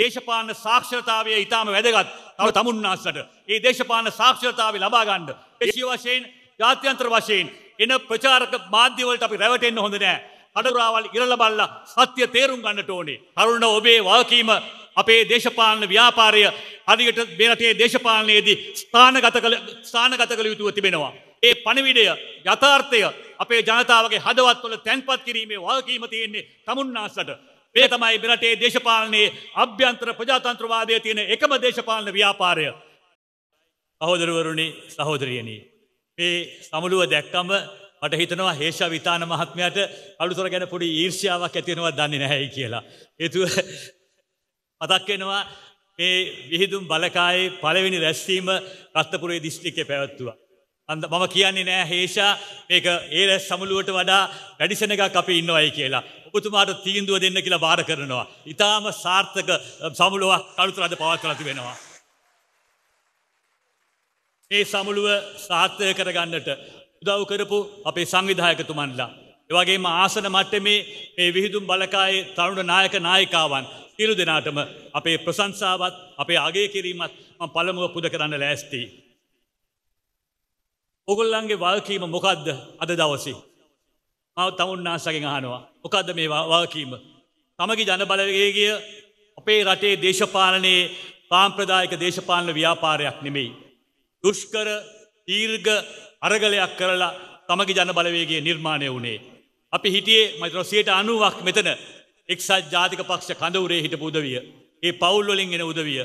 දේශපාන සාක්ෂරතාවය ඉතාම වැදගත් තව තමුන්නාසට ඒ දේශපාන සාක්ෂරතාව ලබාගණ්ඩ පේශී වශයෙන් ජාත්‍යන්ත්‍ර වශයෙන් එන ප්‍රචාරක මාධ්‍යවලට අපි රැවටෙන්න්න හොඳනෑ අඩරාවල් ඉරල බල්ල සත්‍ය තේරුම් ගන්නට ඕනේ අරුණ ඔබේ වල්කීම අපේ දේශපාලන ව්‍යාපාරය අධිකට බෙරටේ දේශපාලනයේදී ස්ථානගත කළ ස්ථානගත කළ යුතුව තිබෙනවා. ඒ පණවිඩය යථාර්ථය අපේ ජනතාවගේ හදවත්වල තැන්පත් කිරීමේ වල්කීම තියෙන්නේ තමුන්නාසට මේ තමයි මෙරටේ දේශපාලනයේ අභ්‍යන්තර ප්‍රජාතන්ත්‍රවාදය තියෙන එකම දේශපාලන ව්‍යාපාරය. අහෝදරවරුණි සහෝදරියනි. මේ සමුළුව දැක්කම මට හිතනවා හේෂ විතාන මහත්මයට අලුතර ගැන පොඩි ඊර්ෂ්‍යාවක් ඇතිවෙනවා දන්නේ නැහැයි කියලා. හේතුව මතක් වෙනවා මේ විහිදුම් බලකායේ පළවෙනි රැස්වීම රත්නපුරේ දිස්ත්‍රික්කේ පැවැත්තුවා. අන්ද මම කියන්නේ නෑ හේෂා මේක ඒ රැස් සමුළුවට වඩා වැඩිසෙනගක් අපි ඉන්න අයි කියලා. ඔබතුමාට තීන්දුව දෙන්න කියලා බාර කරනවා. ඉතාම සාර්ථක සමුළුවක් කළුතරාද පවත්වලා තිබෙනවා. ඒ සමුළුව සාර්ථක කරගන්නට උදව් කරපු අපේ සංවිධායකතුමන්ලා. එවගේම ආසන මට්ටමේ මේ විහිදුම් බලකායේ තරුණ නායක නායිකාවන් සියලු දෙනාටම අපේ ප්‍රශංසාවත් අපේ අගය කිරීමත් මම පළමුව පුද කරන්න ලෑස්ති. ඔගොල්ලන්ගේ වල්කීම මොකද්ද අද දවසේ? මම තමුන්නාසගෙන් අහනවා. මොකක්ද මේ වගකීම. තමගේ ජනබලවේගිය අපේ රටේ දේශපාලනයේ පාම්ප්‍රදායක දේශපාලන ව්‍යාපාරයක් නෙමෙයි. දුෂ්කර තීර්ග අරගලයක් කරලා තමගේ ජනබලවේගේ නිර්මාණය වුණේ. අපි හිටියේ මතරොසියට අනුවක් මෙතන එක්සත් ජාතික පක්ෂ කඳවරේ හිට පුදවිය. ඒ පවුල්වලින් එන උදවිය.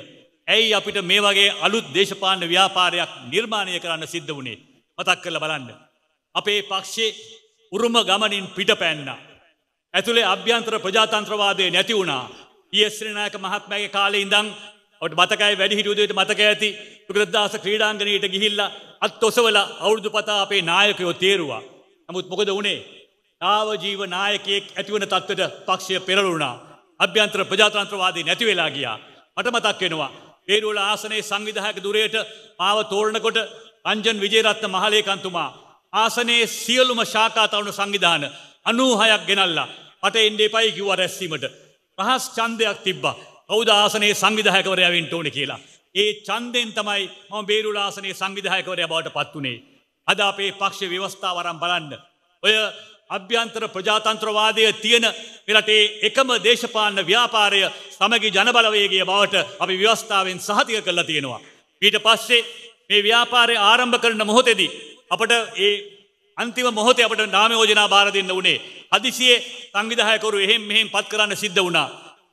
ඇයි අපිට මේ වගේ අලුත් දේශපාලන ව්‍යාපාරයක් නිර්මාණය කරන්න සිද්ධ වුණේ මතක් කරල බලන්න. අපේ පක්ෂේ උරුම ගමනින් පිට පැන්නා. ඇතුළේ අභ්‍යන්තර ප්‍රජාතන්ත්‍රවාදය නැති වුණා ඒස්ශ්‍රනායක e මහත්මගේ කාලෙ ඉඳං ඔට මතකයි වැඩිහිටුදයට මතක ඇති ප්‍රග්‍රද්දාස ක්‍රීඩාංගනයට ගිහිල්ල අත් ඔසවල අවුරුදු පතා අපේ නායකයෝ තේරවා. නමුත් මොකද වනේ ආවජීව නායකයෙක් ඇතිවන තත්වට පක්ෂය පෙරලුණා අභ්‍යන්ත්‍ර ප්‍රජාතන්ත්‍රවාදී නැතිවෙලා ගියා මට මතක් වෙනවා. පේරුවල ආසනයේ සංවිධහක දුරයට ආව තෝරණකොට අංජන් විජේරත්න මහලේකන්තුමා. ආසනයේ සියලුම ශාකාතවුණු සංවිධාන අනූහයක් ගෙනල්ලා මට එන්ඩේ පයි කිව්ව රැස්සීමට රහස් චන්දයක් තිබ්බා කෞද ආසනයේ සංවිධායකවරයාවෙන් ටෝන කියලා. ඒ චන්දෙන් තමයි මම බේරුලාසනයේ සංවිධායකවරයා බවට පත්වනේ. අද අපේ පක්ෂ ව්‍යවස්ථාවරම් බලන්න. ඔය අභ්‍යන්තර ප්‍රජාතන්ත්‍රවාදය තියෙන මෙරටේ එකම දේශපාලන ව්‍යාපාරය සමගි ජනබලවේගය බවට අපි ව්‍යවස්ථාවෙන් සහතික කරලා තියෙනවා. ඊට පස්සේ මේ ව්‍යාපාරය ආරම්භ කරන මොහොතෙදී අපට ඒ අන්තිම මොහොතේ අපට නාමයෝජනා බාර දෙන්න උනේ හදිසියේ සංවිධායකරු එහෙම මෙහෙම පත් කරන්න සිද්ධ වුණා.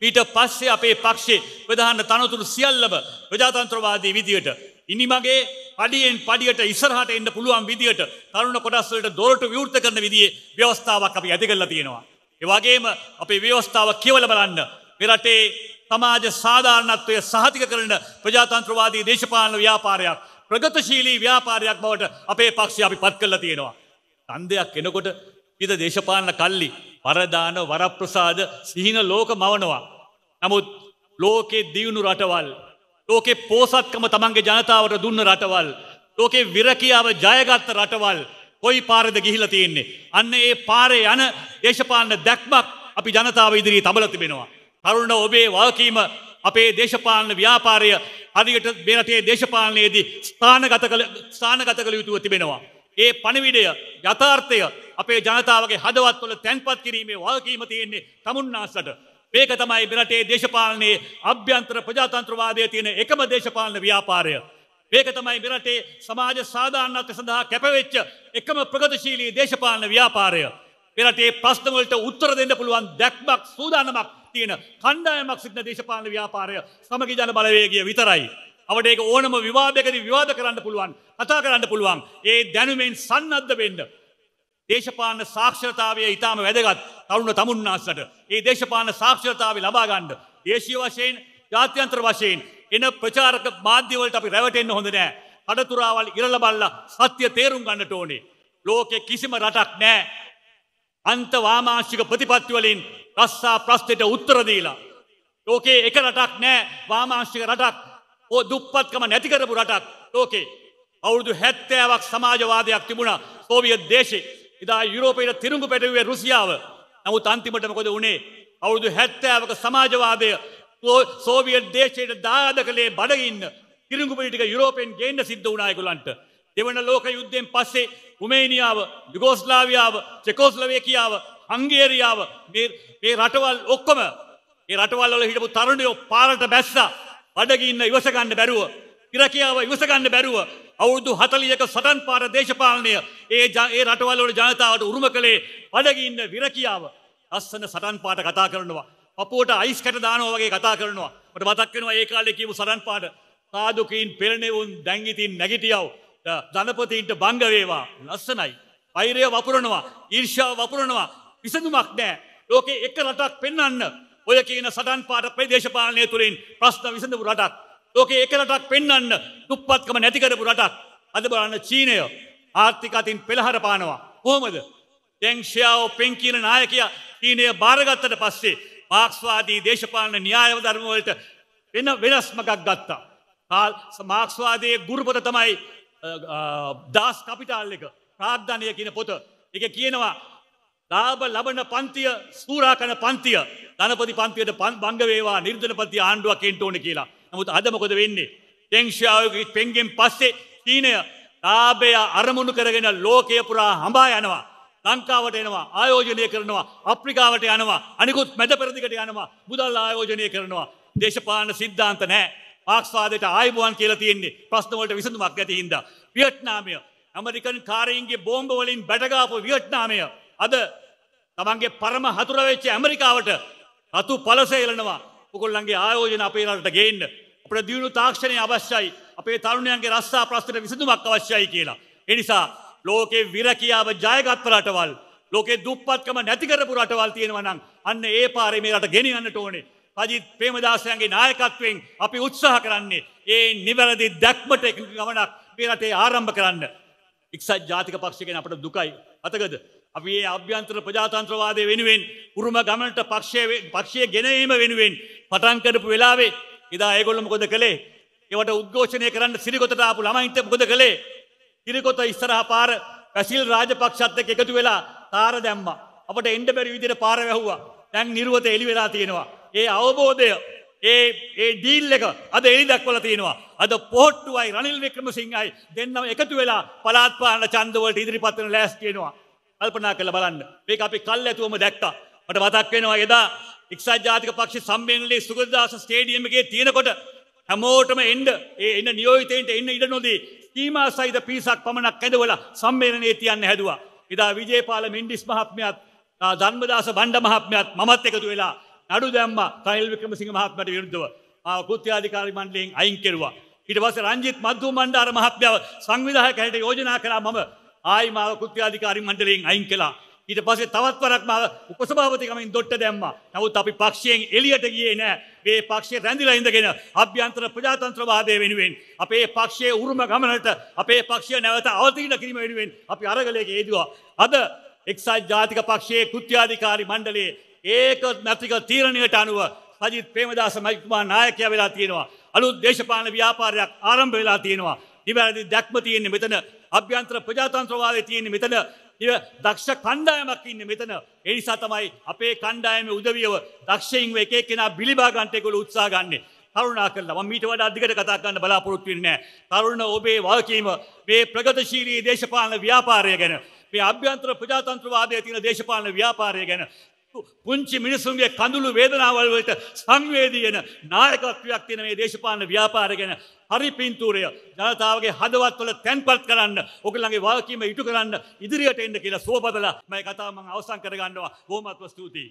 ඊට පස්සේ අපේ පක්ෂේ ප්‍රධාන තනතුරු සියල්ලම ප්‍රජාතන්ත්‍රවාදී විදියට ඉනිමගේ පඩියෙන් පඩියට ඉස්සරහට එන්න පුළුවන් විදියට තරුණ කොටස් වලට දොරටු විවෘත කරන විදිහේ ව්‍යවස්ථාවක් අපි ඇති කරලා තියෙනවා. ඒ වගේම අපේ ව්‍යවස්ථාව කියවල බලන්න මේ රටේ සමාජ සාධාරණත්වය සහතික කරන ප්‍රජාතන්ත්‍රවාදී දේශපාලන ව්‍යාපාරයක් ප්‍රගතශීලී ව්‍යාපාරයක් බවට අපේ පක්ෂය අපි පත් කරලා තියෙනවා. තන්දයක් එනකොට විද දේශපාලන කල්ලි වරදාන වරප්‍රසාද සිහින ලෝක මවනවා. නමුත් ලෝකේ දියුණු රටවල්. ලෝකේ පෝසත්කම තමන්ගේ ජනතාවට දුන්න රටවල්. ලෝකේ විරකියාව ජයගත්ත රටවල් කොයි පාරද ගිහිල තියෙන්නේ. අන්න ඒ පාරේ යන දේශපාලන දැක්මක් අපි ජනතාව ඉදිරී තබල තිබෙනවා. තරුණ ඔබේ වල්කීම අපේ දේශපාලන ව්‍යාපාරය අධිකට බේරටේ දේශපාලනයේදී ස්ථානගත කළ ස්ථානගත කළ යුතුව තිබෙනවා. ඒ පණවිඩය යථාර්ථය අපේ ජනතාවගේ හදවත්වල තැන්පත් කිරීමේ වල්කීම තියෙන්නේ තමුන්නාසට මේක තමයි මෙරටේ දේශපාලනයේ අභ්‍යන්තර ප්‍රජාතන්ත්‍රවාදය තියෙන එකම දේශපාලන ව්‍යාපාරය. මේක තමයි මෙරටේ සමාජ සාධාරණත්වය සඳහා කැපවෙච්ච එකම ප්‍රගතිශීලී දේශපාලන ව්‍යාපාරය. මෙරටේ ප්‍රශ්න වලට උත්තර දෙන්න පුළුවන් දැක්මක් සූදානමක් තියෙන කණ්ඩායමක් සිටින දේශපාලන ව්‍යාපාරය සමගි ජන බලවේගය විතරයි. අපට ඒක ඕනම විවාදයකදී විවාද කරන්න පුළුවන්, කතා කරන්න පුළුවන්. ඒ දැනුමෙන් සන්නද්ධ වෙන්න දේශපාලන සාක්ෂරතාවය ඉතාම වැදගත් තරුණ තමුන්නාසට ඒ දේශපාලන සාක්ෂරතාව ලබාගන්න දේශීය වශයෙන් ජාත්‍යන්ත්‍ර වශයෙන් එන ප්‍රචාරක මාධ්‍යවලට අපි රැවටෙන්න හොඳ නෑ අඩතුරාවල් ඉරල බල්ලා සත්‍ය තේරුම් ගන්නට ඕනේ ලෝකෙ කිසිම රටක් නෑ අන්තවාමාංශික ප්‍රතිපත්තිවලින් රස්සා ප්‍රශ්නෙට උත්තර දීලා ලෝකේ එක රටක් නෑ වාමාංශික රටක් ඕ දුප්පත්කම නැති කරපු රටක් ලෝකේ අවුරුදු 70ක් සමාජවාදයක් තිබුණා සෝවියට් දේශේ එදා යුරෝපයට තිරුම්ග පැටවේ රුසියාව නමුත් අන්තිමටම කොද වනේ අවුදු හැත්තෑවක සමාජවාදය සෝවියල් දේශයට දාද කළේ බඩගන්න තිරුගු පිටික යුරෝපෙන් ගේන්න සිද්ධ වනායකුලන්ට දෙවන ලෝක යුද්ධයෙන් පස්සේ උමේනියාව යුගෝස්ලාවියාව චෙකෝස්ලවේකියාව හංගේරියාව මේ රටවල් ඔක්කොම ඒ රටවල්ල හිටපු තරුණයෝ පාරට බැස්සා බඩගන්න ඉවසගන්න බැරුව ඉරකියාව ඉවසගන්න බැරුව අවුදු හතලියක සටන් පාර දේශපාලනය ඒ ඒ රටවල්ලට ජනතාවට උරුම කළේ අඩගඉන්න විරකියාව අස්සන සටන් පාට කතා කරනවා. අපෝට අයිස්කට දානෝ වගේ කතා කරනවා මට මතක්කෙනවා ඒ කාලෙ කියපු සටන් පාට සාදුකීන් පෙරණෙවුන් දැංගිතින් නැගිටියව ධනපතින්ට බංගවේවා ලස්සනයි. අයිරය වපුරනවා ඊර්ෂාව වපුරනවා විසඳුමක් නෑ ලෝකේ එක රටක් පෙන්න්න ඔය කියන සටන් පාට ප්‍රදේශපාලනය තුළින් ප්‍රශ්න විසඳපු රටක්. ලෝක ඒක රටක් පෙන්න්න දුප්පත්කම නැතිකරපු රටක් අද බලන්න චීනය ආර්ථිකතින් පෙළහර පානවා. හොමද දැංක්ෂයාව පෙන් කියන නායකයා චීනය භාරගත්තට පස්සේ පාක්ස්වාදී දේශපාලන න්‍යායව ධර්මවලට වෙන වෙනස්මකක් ගත්තා. කාල් මාක්ස්වාදයේ ගුරුපත තමයි දස් කපිටාල් එක ප්‍රාධ්ධනය කියන පොත එක කියනවා ලාබ ලබන පන්තිය සූරාකන පන්තිය ධනපති පන්තියට පන් බංගවේවා නිර්ධනපති ආණ්ඩුවක් කෙන්ටෝන කියලා නමුත් අද මොකද වෙන්නේ. ටෙංක්ෂාවගේ පෙන්ගෙන් පස්සේ චීනය ලාබය අරමුණු කරගෙන ලෝකය පුරා හඹා යනවා. ලංකාවට එනවා ආයෝජනය කරනවා අප්‍රිකාවට යනවා අනිකුත් මැද පෙරදිකට යනවා මුදල් ආයෝජනය කරනවා දේශපාලන සිද්ධාන්ත නෑ ආක්ස්වාදයට ආයබුවන් කියලා තියෙන්නේ ප්‍රශ්නවලට විසඳුමක් ඇති හින්දා වියට්නාමය ඇමරිකන් කාරයින්ගේ බෝම්බ වලින් බැටගාපු වියට්නාමය අද තමන්ගේ පරම හතුර වෙච්ච ඇමරිකාවට හතු පලස එලනවා ඔකොල්ලන්ගේ ආයෝජන අපේ රට ගේන්න අපට දියුණු තාක්ෂණය අවශ්‍යයි අපේ තරුණයන්ගේ රස්සා ප්‍රශ්නට විසඳුමක් අවශ්‍යයි කියලා. එනිසා ලෝකේ විරකියාව ජයගත්ත රටවල් ලෝකේ දුප්පත්කම නැතිකරපු රටවල් තියෙනවා නම් අන්න ඒ පාරේ මේ රට ගෙනියන්නට ඕනේ. අජිත් ප්‍රේමදාසයන්ගේ නායකත්වයෙන් අපි උත්සාහ කරන්නේ ඒ නිවැරදි දැක්මට ගමනක් මේ රටේ ආරම්භ කරන්න. එක්සත් ජාතික පක්ෂ කියන අපට දුකයි. අතගද අපි ඒ අභ්‍යන්තර ප්‍රජාතන්ත්‍රවාදය වෙනුවෙන් උරුම ගමනට පක්ෂය පක්ෂය ගෙනීම වෙනුවෙන් පටන්කරපු වෙලාවේ එදා ඒගොල්ලම කොද කළේ ඒවට උද්ඝෝෂණය කරන්න සිරිකොතට ආපු ළමයින්ට කොද කළේ සිරිකොත ඉස්සරහා පාර පැසිල් රාජපක්ෂත් එක්ක එකතු වෙලා තාර දැම්මා අපට එන්න බැරි විදිහට පාර වැහුවා දැන් නිරුවත එළි වෙලා තියෙනවා ඒ අවබෝධය ඒ ඒ ඩීල් එක අද එලි දක්වලා තියෙනවා අද පොට්ටුවයි රනිල් වික්‍රමසිංහයි දෙන්නම එකතු වෙලා පලාත් පාන ඡන්දවලට ඉදිරිපත් වෙන ලෑස්ති වෙනවා කල්පනා කළ බලන්න මේක අපි කල් ඇතුවම දැක්කා මට මතක් වෙනවා එදා එක්සත් ජාතික පක්ෂ සම්මේලනයේ සුගතදාස ස්ටේඩියම් එකේ තියෙනකොට හැමෝටම එන්න ඒ එන්න නියෝජිතයින්ට එන්න ඉඩ නොදී සීමා සහිත පිරිසක් පමණක් ඇදවලා සම්මේලනයේ තියන්න හැදුවා එදා විජේපාල මෙන්ඩිස් මහත්මයාත් ධර්මදාස බණ්ඩ මහත්මයාත් මමත් එකතු වෙලා නඩු දැම්මා සනිල් වික්‍රමසිංහ මහත්මයාට විරුද්ධව කෘත්‍යාධිකාරී මණ්ඩලයෙන් අයින් කෙරුවා ඊට පස්සේ රංජිත් මද්දු මණ්ඩාර මහත්මයාව සංවිධායක හැටියට යෝජනා කළා මම ආයි මාව කෘත්‍යාධිකාරි මණ්ඩලයෙන් අයින් කළා. ඊට පස්සේ තවත් වරක් මාව උපසභාපතිකමෙන් දොට්ට දැම්මා. නමුත් අපි පක්ෂයෙන් එළියට ගියේ නෑ. මේ පක්ෂය රැඳිලා ඉඳගෙන අභ්‍යන්තර ප්‍රජාතන්ත්‍රවාදය වෙනුවෙන් අපේ පක්ෂයේ උරුම ගමනට අපේ පක්ෂය නැවත අවතීන කිරීම වෙනුවෙන් අපි අරගලයේ හේතුවා. අද එක්සත් ජාතික පක්ෂයේ කෘත්‍යාධිකාරි මණ්ඩලයේ ඒක මැතික තීරණයට අනුව සජිත් ප්‍රේමදාස මැතිතුමා නායකයා වෙලා තියෙනවා. අලුත් දේශපාලන ව්‍යාපාරයක් ආරම්භ වෙලා තියෙනවා. නිවැරදි දැක්ම තියෙන්නේ මෙතන අභ්‍යන්ත්‍ර ප්‍රජාතන්ත්‍රවාදය තියෙන මෙතන ඉ දක්ෂ කණ්ඩායමක් ඉන්න මෙතන එනිසා තමයි අපේ කණ්ඩායම උදවියව දක්ෂයින්ව එක කෙනා බිලිබාගන්ටයකුල උත්සා ගන්නේ කරුණා කරලා මීට වඩා අධිකට කතා කරන්න බලාපොරොත්තු වෙන්නේ නැහැ. තරුණ ඔබේ වගකීම මේ ප්‍රගතිශීලී දේශපාලන ව්‍යාපාරය ගැන මේ අභ්‍යන්තර ප්‍රජාතන්ත්‍රවාදයේ තියෙන දේශපාලන ව්‍යාපාරය ගැන පුංචි මිනිසුන්ගේ කඳුළු වේදනාවල්වලට සංවේදීයන නායකත්වයක් තියෙන මේ දේශපාලන ව්‍යාපාර ගැන හරි පින්තූරය ජනතාවගේ හදවත්වල තැන්පත් කරන්න ඔකලගේ වාල්කීම ඉටු කරන්න ඉදිරියට එන්න කියලා සුවබදලා මම කතාව මම අවසන් කරගන්නවා බොහොමත්ම ස්තුතියි